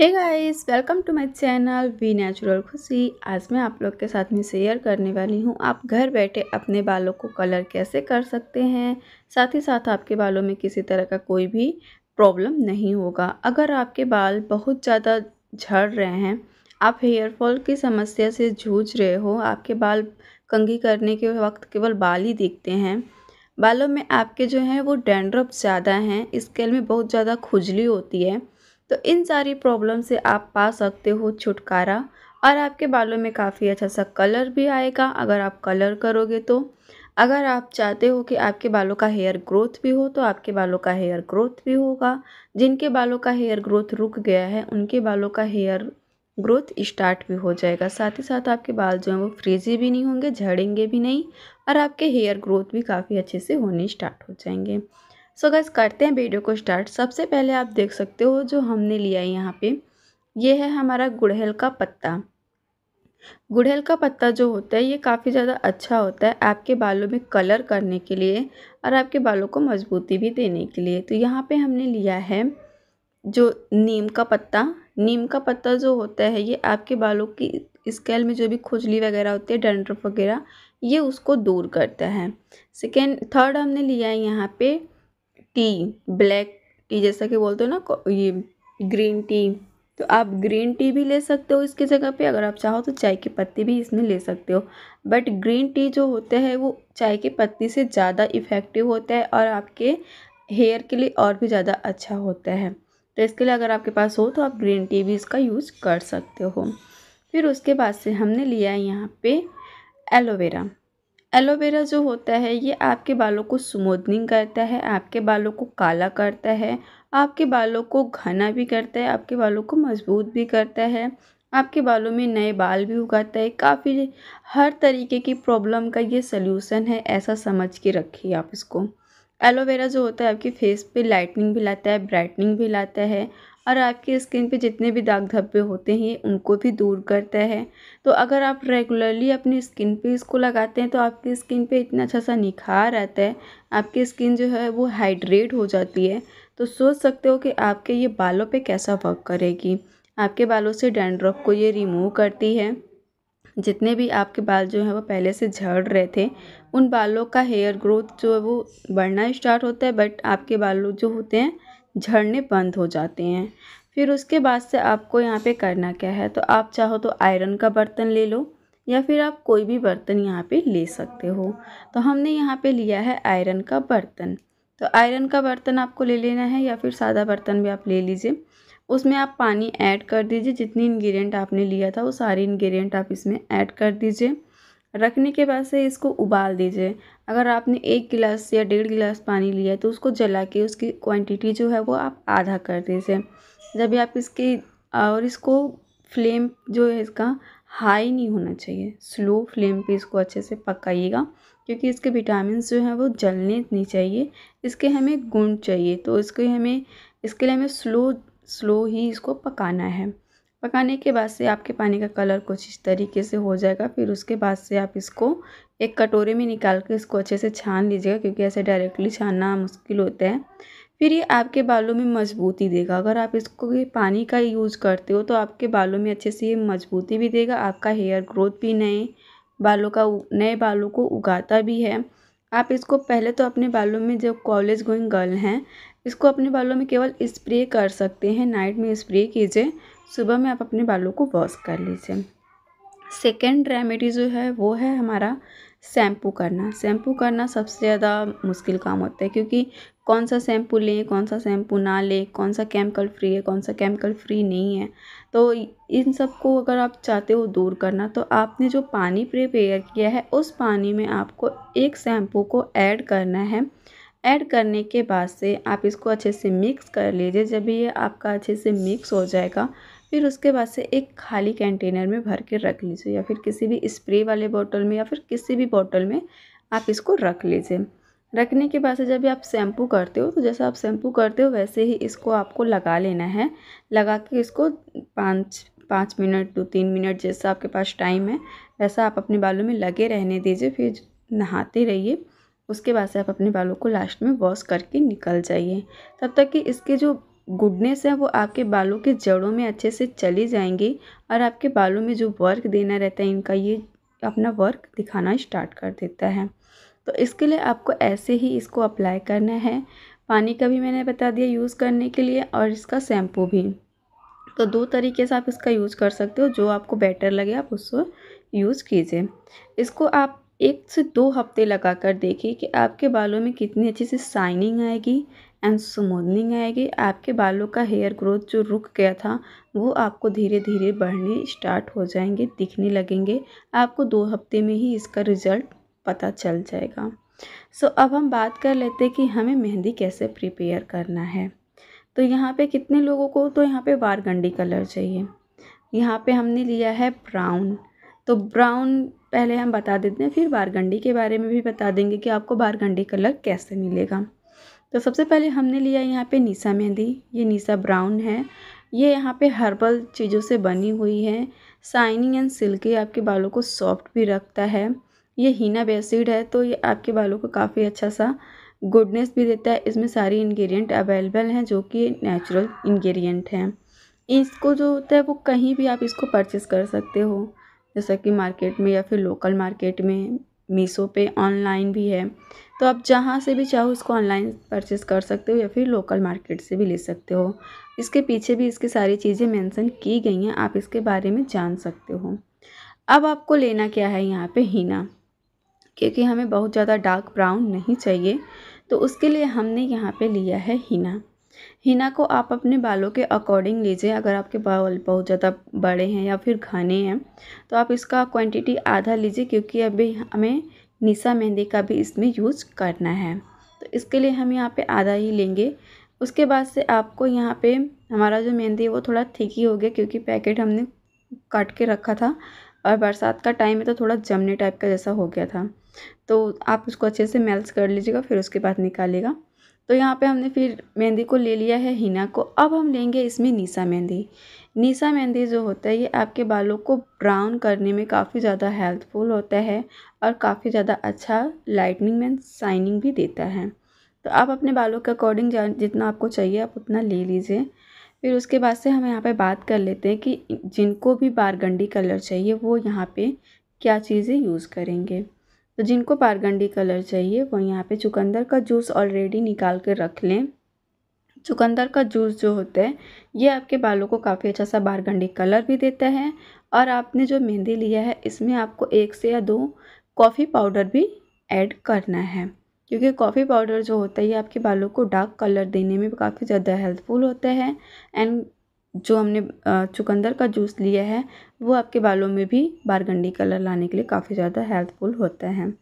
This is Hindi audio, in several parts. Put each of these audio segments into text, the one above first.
hey guys welcome to my channel V natural Khushi आज मैं आप लोग के साथ में शेयर करने वाली हूँ आप घर बैठे अपने बालों को कलर कैसे कर सकते हैं साथ ही साथ आपके बालों में किसी तरह का कोई भी प्रॉब्लम नहीं होगा अगर आपके बाल बहुत ज़्यादा झड़ रहे हैं आप हेयरफॉल की समस्या से जूझ रहे हो आपके बाल कंघी करने के वक्त केवल बाल ही दिखते हैं बालों में आपके जो हैं वो डेंड्रप ज़्यादा हैं स्केल में बहुत ज़्यादा खुजली होती है तो इन सारी प्रॉब्लम से आप पा सकते हो छुटकारा और आपके बालों में काफ़ी अच्छा सा कलर भी आएगा अगर आप कलर करोगे तो अगर आप चाहते हो कि आपके बालों का हेयर ग्रोथ भी हो तो आपके बालों का हेयर ग्रोथ भी होगा जिनके बालों का हेयर ग्रोथ रुक गया है उनके बालों का हेयर ग्रोथ स्टार्ट भी हो जाएगा साथ ही साथ आपके बाल जो हैं वो फ्रीजी भी नहीं होंगे झड़ेंगे भी नहीं और आपके हेयर ग्रोथ भी काफ़ी अच्छे से होने स्टार्ट हो जाएंगे सो गैस करते हैं वीडियो को स्टार्ट सबसे पहले आप देख सकते हो जो हमने लिया है यहाँ पे ये है हमारा गुड़हल का पत्ता गुड़हल का पत्ता जो होता है ये काफ़ी ज़्यादा अच्छा होता है आपके बालों में कलर करने के लिए और आपके बालों को मजबूती भी देने के लिए तो यहाँ पे हमने लिया है जो नीम का पत्ता नीम का पत्ता जो होता है ये आपके बालों की स्केल में जो भी खुजली वगैरह होती है डेंड्रफ वगैरह ये उसको दूर करता है सेकेंड थर्ड हमने लिया है यहाँ पे टी ब्लैक टी जैसा कि बोलते हो ना ये ग्रीन टी तो आप ग्रीन टी भी ले सकते हो इसकी जगह पे अगर आप चाहो तो चाय की पत्ती भी इसमें ले सकते हो बट ग्रीन टी जो होता है वो चाय की पत्ती से ज़्यादा इफ़ेक्टिव होता है और आपके हेयर के लिए और भी ज़्यादा अच्छा होता है तो इसके लिए अगर आपके पास हो तो आप ग्रीन टी भी इसका यूज कर सकते हो फिर उसके बाद से हमने लिया है यहाँ पे एलोवेरा एलोवेरा जो होता है ये आपके बालों को स्मूदनिंग करता है आपके बालों को काला करता है आपके बालों को घना भी करता है आपके बालों को मजबूत भी करता है आपके बालों में नए बाल भी उगाता है काफ़ी हर तरीके की प्रॉब्लम का ये सल्यूसन है ऐसा समझ के रखिए आप इसको एलोवेरा जो होता है आपके फेस पे लाइटनिंग भी लाता है ब्राइटनिंग भी लाता है और आपकी स्किन पे जितने भी दाग धब्बे होते हैं उनको भी दूर करता है तो अगर आप रेगुलरली अपनी स्किन पे इसको लगाते हैं तो आपकी स्किन पे इतना अच्छा सा निखार आता है आपकी स्किन जो है वो हाइड्रेट हो जाती है तो सोच सकते हो कि आपके ये बालों पे कैसा वर्क करेगी आपके बालों से डैंड्रफ को ये रिमूव करती है जितने भी आपके बाल जो हैं वो पहले से झड़ रहे थे उन बालों का हेयर ग्रोथ जो है वो बढ़ना स्टार्ट होता है बट आपके बालों जो होते हैं झड़ने बंद हो जाते हैं फिर उसके बाद से आपको यहाँ पे करना क्या है तो आप चाहो तो आयरन का बर्तन ले लो या फिर आप कोई भी बर्तन यहाँ पे ले सकते हो तो हमने यहाँ पे लिया है आयरन का बर्तन तो आयरन का बर्तन आपको ले लेना है या फिर सादा बर्तन भी आप ले लीजिए उसमें आप पानी ऐड कर दीजिए जितनी इन्ग्रीडियंट आपने लिया था वो सारे इन्ग्रीडियंट आप इसमें ऐड कर दीजिए रखने के बाद से इसको उबाल दीजिए अगर आपने एक गिलास या डेढ़ गिलास पानी लिया है तो उसको जला के उसकी क्वांटिटी जो है वो आप आधा कर दीजिए जब भी आप इसके और इसको फ्लेम जो है इसका हाई नहीं होना चाहिए स्लो फ्लेम पे इसको अच्छे से पकाइएगा क्योंकि इसके विटामिन जो हैं वो जलने नहीं चाहिए इसके हमें गुण चाहिए तो इसके हमें इसके लिए हमें स्लो स्लो ही इसको पकाना है पकाने के बाद से आपके पानी का कलर कुछ इस तरीके से हो जाएगा फिर उसके बाद से आप इसको एक कटोरे में निकाल कर इसको अच्छे से छान लीजिएगा क्योंकि ऐसे डायरेक्टली छानना मुश्किल होता है फिर ये आपके बालों में मजबूती देगा अगर आप इसको ये पानी का यूज़ करते हो तो आपके बालों में अच्छे से ये मजबूती भी देगा आपका हेयर ग्रोथ भी नए बालों का नए बालों को उगाता भी है आप इसको पहले तो अपने बालों में जो कॉलेज गोइंग गर्ल हैं इसको अपने बालों में केवल स्प्रे कर सकते हैं नाइट में स्प्रे कीजिए सुबह में आप अपने बालों को वॉश कर लीजिए सेकेंड रेमेडी जो है वो है हमारा शैम्पू करना शैम्पू करना सबसे ज़्यादा मुश्किल काम होता है क्योंकि कौन सा शैम्पू लें कौन सा शैम्पू ना लें कौन सा केमिकल फ्री है कौन सा केमिकल फ्री नहीं है तो इन सब को अगर आप चाहते हो दूर करना तो आपने जो पानी प्रिपेयर किया है उस पानी में आपको एक शैम्पू को ऐड करना है ऐड करने के बाद से आप इसको अच्छे से मिक्स कर लीजिए जब ये आपका अच्छे से मिक्स हो जाएगा फिर उसके बाद से एक खाली कंटेनर में भर के रख लीजिए या फिर किसी भी स्प्रे वाले बोतल में या फिर किसी भी बोतल में आप इसको रख लीजिए रखने के बाद से जब आप शैम्पू करते हो तो जैसा आप शैम्पू करते हो वैसे ही इसको आपको लगा लेना है लगा के इसको पाँच पाँच मिनट दो तीन मिनट जैसा आपके पास टाइम है वैसा आप अपने बालों में लगे रहने दीजिए फिर नहाते रहिए उसके बाद से आप अपने बालों को लास्ट में वॉश करके निकल जाइए तब तक कि इसके जो गुडनेस है वो आपके बालों के जड़ों में अच्छे से चली जाएंगी और आपके बालों में जो वर्क देना रहता है इनका ये अपना वर्क दिखाना स्टार्ट कर देता है तो इसके लिए आपको ऐसे ही इसको अप्लाई करना है पानी का भी मैंने बता दिया यूज़ करने के लिए और इसका शैम्पू भी तो दो तरीके से आप इसका यूज़ कर सकते हो जो आपको बेटर लगे आप उसको यूज़ कीजिए इसको आप एक से दो हफ्ते लगा कर देखिए कि आपके बालों में कितनी अच्छी सी शाइनिंग आएगी एंड स्मूदनिंग आएगी आपके बालों का हेयर ग्रोथ जो रुक गया था वो आपको धीरे धीरे बढ़ने स्टार्ट हो जाएंगे दिखने लगेंगे आपको दो हफ्ते में ही इसका रिज़ल्ट पता चल जाएगा सो so, अब हम बात कर लेते हैं कि हमें मेहंदी कैसे प्रिपेयर करना है तो यहाँ पे कितने लोगों को तो यहाँ पे वारगंडी कलर चाहिए यहाँ पे हमने लिया है ब्राउन तो ब्राउन पहले हम बता देते हैं फिर बारगंडी के बारे में भी बता देंगे कि आपको बारगंडी कलर कैसे मिलेगा तो सबसे पहले हमने लिया यहाँ पे नीसा मेहंदी ये नीसा ब्राउन है ये यहाँ पे हर्बल चीज़ों से बनी हुई है शाइनिंग एंड सिल्की आपके बालों को सॉफ्ट भी रखता है ये हीना बेसिड है तो ये आपके बालों को काफ़ी अच्छा सा गुडनेस भी देता है इसमें सारी इन्ग्रीडियंट अवेलेबल हैं जो कि नेचुरल इन्ग्रीडियंट हैं इसको जो होता है वो कहीं भी आप इसको परचेस कर सकते हो जैसा कि मार्केट में या फिर लोकल मार्केट में मीसो पे ऑनलाइन भी है तो आप जहाँ से भी चाहो उसको ऑनलाइन परचेस कर सकते हो या फिर लोकल मार्केट से भी ले सकते हो इसके पीछे भी इसकी सारी चीज़ें मेंशन की गई हैं आप इसके बारे में जान सकते हो अब आपको लेना क्या है यहाँ पे हीना क्योंकि हमें बहुत ज़्यादा डार्क ब्राउन नहीं चाहिए तो उसके लिए हमने यहाँ पर लिया है हीना हिना को आप अपने बालों के अकॉर्डिंग लीजिए अगर आपके बाल बहुत ज़्यादा बड़े हैं या फिर घने हैं तो आप इसका क्वांटिटी आधा लीजिए क्योंकि अभी हमें निशा मेहंदी का भी इसमें यूज़ करना है तो इसके लिए हम यहाँ पे आधा ही लेंगे उसके बाद से आपको यहाँ पे हमारा जो मेहंदी है वो थोड़ा थिक ही हो गया क्योंकि पैकेट हमने काट के रखा था और बरसात का टाइम है तो थोड़ा जमने टाइप का जैसा हो गया था तो आप उसको अच्छे से मेल्स कर लीजिएगा फिर उसके बाद निकालिएगा तो यहाँ पे हमने फिर मेहंदी को ले लिया है हिना को अब हम लेंगे इसमें नीसा मेहंदी नीसा मेहंदी जो होता है ये आपके बालों को ब्राउन करने में काफ़ी ज़्यादा हेल्पफुल होता है और काफ़ी ज़्यादा अच्छा लाइटनिंग एंड शाइनिंग भी देता है तो आप अपने बालों के अकॉर्डिंग जितना आपको चाहिए आप उतना ले लीजिए फिर उसके बाद से हम यहाँ पे बात कर लेते हैं कि जिनको भी बारगंडी कलर चाहिए वो यहाँ पे क्या चीज़ें यूज़ करेंगे तो जिनको बारगंडी कलर चाहिए वो यहाँ पे चुकंदर का जूस ऑलरेडी निकाल कर रख लें चुकंदर का जूस जो होता है ये आपके बालों को काफ़ी अच्छा सा बारगंडी कलर भी देता है और आपने जो मेहंदी लिया है इसमें आपको एक से या दो कॉफ़ी पाउडर भी ऐड करना है क्योंकि कॉफ़ी पाउडर जो होता है ये आपके बालों को डार्क कलर देने में काफ़ी ज़्यादा हेल्पफुल होता है एंड जो हमने चुकंदर का जूस लिया है वो आपके बालों में भी बारगंडी कलर लाने के लिए काफ़ी ज़्यादा हेल्पफुल होता है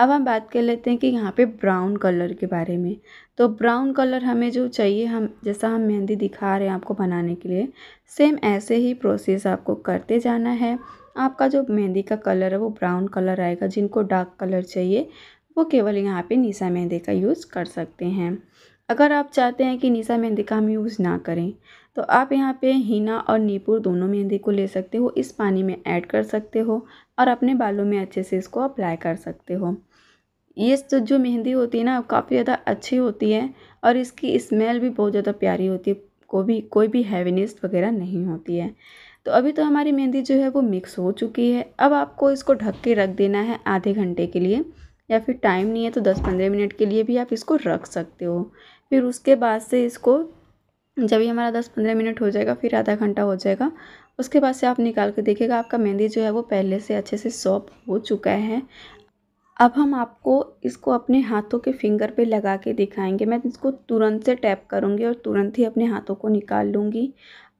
अब हम बात कर लेते हैं कि यहाँ पे ब्राउन कलर के बारे में तो ब्राउन कलर हमें जो चाहिए हम जैसा हम मेहंदी दिखा रहे हैं आपको बनाने के लिए सेम ऐसे ही प्रोसेस आपको करते जाना है आपका जो मेहंदी का कलर है वो ब्राउन कलर आएगा जिनको डार्क कलर चाहिए वो केवल यहाँ पे निशा मेहंदी का यूज़ कर सकते हैं अगर आप चाहते हैं कि निशा मेहंदी का हम यूज़ ना करें तो आप यहाँ पे हीना और नीपुर दोनों मेहंदी को ले सकते हो इस पानी में ऐड कर सकते हो और अपने बालों में अच्छे से इसको अप्लाई कर सकते हो ये तो जो मेहंदी होती है ना काफ़ी ज़्यादा अच्छी होती है और इसकी स्मेल भी बहुत ज़्यादा प्यारी होती है को भी कोई भी हैवीनेस वगैरह नहीं होती है तो अभी तो हमारी मेहंदी जो है वो मिक्स हो चुकी है अब आपको इसको ढक के रख देना है आधे घंटे के लिए या फिर टाइम नहीं है तो दस पंद्रह मिनट के लिए भी आप इसको रख सकते हो फिर उसके बाद से इसको जब ये हमारा दस पंद्रह मिनट हो जाएगा फिर आधा घंटा हो जाएगा उसके बाद से आप निकाल के देखिएगा आपका मेहंदी जो है वो पहले से अच्छे से सॉफ्ट हो चुका है अब हम आपको इसको अपने हाथों के फिंगर पे लगा के दिखाएंगे मैं इसको तुरंत से टैप करूँगी और तुरंत ही अपने हाथों को निकाल लूँगी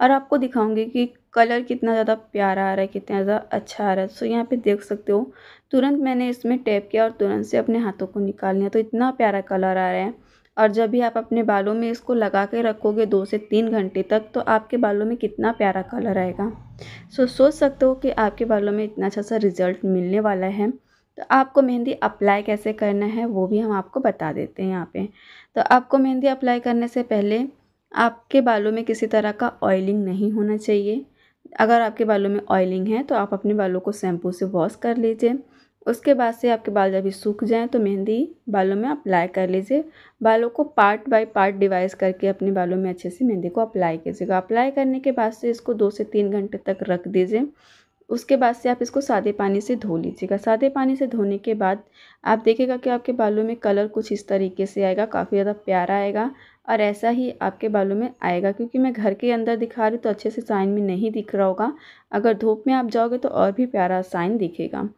और आपको दिखाऊँगी कि कलर कितना ज़्यादा प्यारा आ रहा है कितना ज़्यादा अच्छा आ रहा है सो यहाँ पे देख सकते हो तुरंत मैंने इसमें टैप किया और तुरंत से अपने हाथों को निकाल लिया तो इतना प्यारा कलर आ रहा है और जब भी आप अपने बालों में इसको लगा के रखोगे दो से तीन घंटे तक तो आपके बालों में कितना प्यारा कलर आएगा सो so, सोच सकते हो कि आपके बालों में इतना अच्छा सा रिज़ल्ट मिलने वाला है तो आपको मेहंदी अप्लाई कैसे करना है वो भी हम आपको बता देते हैं यहाँ पे तो आपको मेहंदी अप्लाई करने से पहले आपके बालों में किसी तरह का ऑयलिंग नहीं होना चाहिए अगर आपके बालों में ऑयलिंग है तो आप अपने बालों को शैम्पू से वॉश कर लीजिए उसके बाद से आपके बाल जब सूख जाएं तो मेहंदी बालों में अप्लाई कर लीजिए बालों को पार्ट बाय पार्ट डिवाइस करके अपने बालों में अच्छे से मेहंदी को अप्लाई कीजिएगा अप्लाई करने के बाद से इसको दो से तीन घंटे तक रख दीजिए उसके बाद से आप इसको सादे पानी से धो लीजिएगा सादे पानी से धोने के बाद आप देखेगा कि आपके बालों में कलर कुछ इस तरीके से आएगा काफ़ी ज़्यादा प्यारा आएगा और ऐसा ही आपके बालों में आएगा क्योंकि मैं घर के अंदर दिखा रही तो अच्छे से साइन में नहीं दिख रहा होगा अगर धूप में आप जाओगे तो और भी प्यारा साइन दिखेगा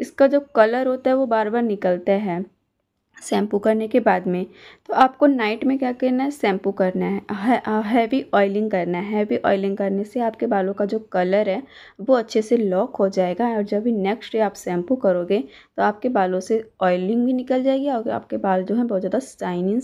इसका जो कलर होता है वो बार बार निकलता है शैम्पू करने के बाद में तो आपको नाइट में क्या करना है शैम्पू करना है हैवी ऑयलिंग करना है हैवी ऑयलिंग करने से आपके बालों का जो कलर है वो अच्छे से लॉक हो जाएगा और जब भी नेक्स्ट डे आप शैम्पू करोगे तो आपके बालों से ऑयलिंग भी निकल जाएगी और आपके बाल जो हैं बहुत ज़्यादा शाइनिंग